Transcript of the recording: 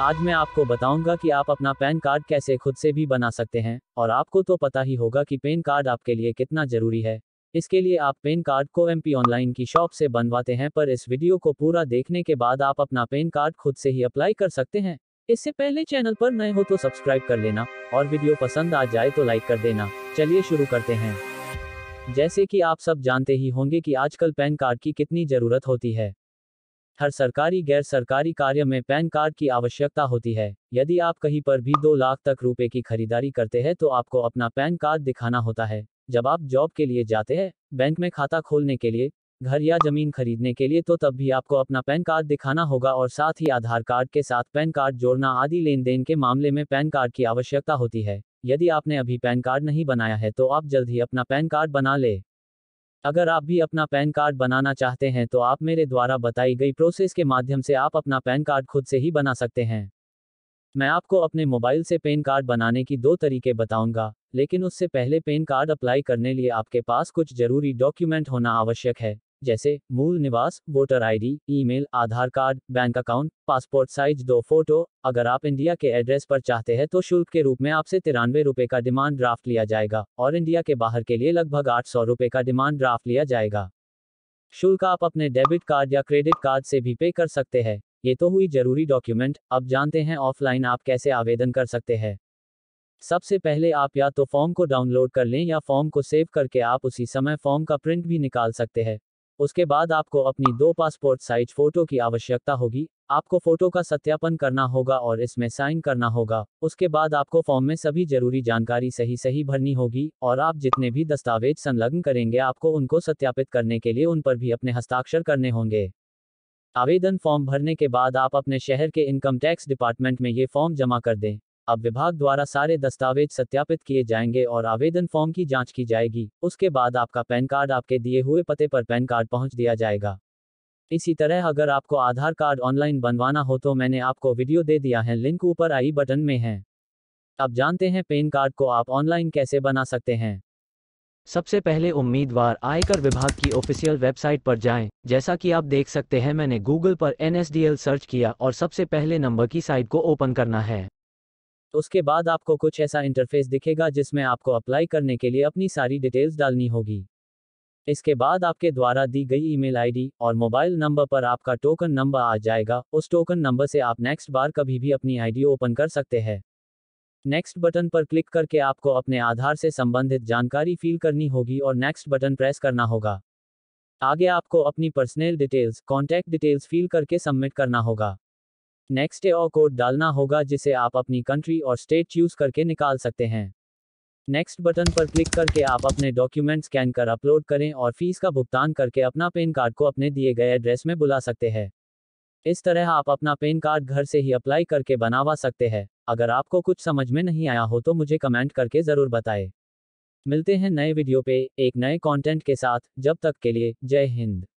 आज मैं आपको बताऊंगा कि आप अपना पैन कार्ड कैसे खुद से भी बना सकते हैं और आपको तो पता ही होगा कि पैन कार्ड आपके लिए कितना जरूरी है इसके लिए आप पैन कार्ड को एम ऑनलाइन की शॉप से बनवाते हैं पर इस वीडियो को पूरा देखने के बाद आप अपना पैन कार्ड खुद से ही अप्लाई कर सकते हैं इससे पहले चैनल पर नए हो तो सब्सक्राइब कर लेना और वीडियो पसंद आ जाए तो लाइक कर देना चलिए शुरू करते हैं जैसे कि आप सब जानते ही होंगे कि आजकल पैन कार्ड की कितनी ज़रूरत होती है हर सरकारी गैर सरकारी कार्य में पैन कार्ड की आवश्यकता होती है यदि आप कहीं पर भी दो लाख तक रुपए की खरीदारी करते हैं तो आपको अपना पैन कार्ड दिखाना होता है जब आप जॉब के लिए जाते हैं बैंक में खाता खोलने के लिए घर या जमीन खरीदने के लिए तो तब भी आपको अपना पैन कार्ड दिखाना होगा और साथ ही आधार कार्ड के साथ पैन कार्ड जोड़ना आदि लेन देन के मामले में पैन कार्ड की आवश्यकता होती है यदि आपने अभी पैन कार्ड नहीं बनाया है तो आप जल्द ही अपना पैन कार्ड बना ले अगर आप भी अपना पैन कार्ड बनाना चाहते हैं तो आप मेरे द्वारा बताई गई प्रोसेस के माध्यम से आप अपना पैन कार्ड खुद से ही बना सकते हैं मैं आपको अपने मोबाइल से पैन कार्ड बनाने की दो तरीके बताऊंगा लेकिन उससे पहले पैन कार्ड अप्लाई करने लिए आपके पास कुछ जरूरी डॉक्यूमेंट होना आवश्यक है जैसे मूल निवास voter ID, email, Aadhaar card bank account passport size दो फोटो अगर आप इंडिया के एड्रेस पर चाहते हैं तो शुल्क के रूप में आपसे तिरानवे रुपए का डिमांड ड्राफ्ट लिया जाएगा और इंडिया के बाहर के लिए लगभग आठ सौ रुपए का डिमांड ड्राफ्ट लिया जाएगा शुल्क आप अपने डेबिट कार्ड या क्रेडिट कार्ड से भी पे कर सकते हैं ये तो हुई जरूरी डॉक्यूमेंट अब जानते हैं ऑफलाइन आप कैसे आवेदन कर सकते हैं सबसे पहले आप या तो फॉर्म को डाउनलोड कर लें या फॉर्म को सेव करके आप उसी समय फॉर्म का प्रिंट भी निकाल सकते हैं उसके बाद आपको अपनी दो पासपोर्ट साइज फोटो की आवश्यकता होगी आपको फोटो का सत्यापन करना होगा और इसमें साइन करना होगा उसके बाद आपको फॉर्म में सभी जरूरी जानकारी सही सही भरनी होगी और आप जितने भी दस्तावेज संलग्न करेंगे आपको उनको सत्यापित करने के लिए उन पर भी अपने हस्ताक्षर करने होंगे आवेदन फॉर्म भरने के बाद आप अपने शहर के इनकम टैक्स डिपार्टमेंट में ये फॉर्म जमा कर दें अब विभाग द्वारा सारे दस्तावेज सत्यापित किए जाएंगे और आवेदन फॉर्म की जांच की जाएगी उसके बाद आपका पैन कार्ड आपके दिए हुए पते पर पैन कार्ड पहुंच दिया जाएगा इसी तरह अगर आपको आधार कार्ड ऑनलाइन बनवाना हो तो मैंने आपको वीडियो दे दिया है लिंक ऊपर आई बटन में है अब जानते हैं पैन कार्ड को आप ऑनलाइन कैसे बना सकते हैं सबसे पहले उम्मीदवार आयकर विभाग की ऑफिशियल वेबसाइट पर जाएं। जैसा कि आप देख सकते हैं मैंने गूगल पर एन सर्च किया और सबसे पहले नंबर की साइट को ओपन करना है तो उसके बाद आपको कुछ ऐसा इंटरफेस दिखेगा जिसमें आपको अप्लाई करने के लिए अपनी सारी डिटेल्स डालनी होगी इसके बाद आपके द्वारा दी गई ईमेल आईडी और मोबाइल नंबर पर आपका टोकन नंबर आ जाएगा उस टोकन नंबर से आप नेक्स्ट बार कभी भी अपनी आईडी ओपन कर सकते हैं नेक्स्ट बटन पर क्लिक करके आपको अपने आधार से संबंधित जानकारी फिल करनी होगी और नेक्स्ट बटन प्रेस करना होगा आगे आपको अपनी personal details contact details fill करके सबमिट करना होगा नेक्स्ट डे और कोड डालना होगा जिसे आप अपनी कंट्री और स्टेट चूज करके निकाल सकते हैं नेक्स्ट बटन पर क्लिक करके आप अपने डॉक्यूमेंट स्कैन कर अपलोड करें और फीस का भुगतान करके अपना पेन कार्ड को अपने दिए गए एड्रेस में बुला सकते हैं इस तरह आप अपना पेन कार्ड घर से ही अप्लाई करके बनावा सकते हैं अगर आपको कुछ समझ में नहीं आया हो तो मुझे कमेंट करके ज़रूर बताएं मिलते हैं नए वीडियो पे एक नए कंटेंट के साथ जब तक के लिए जय हिंद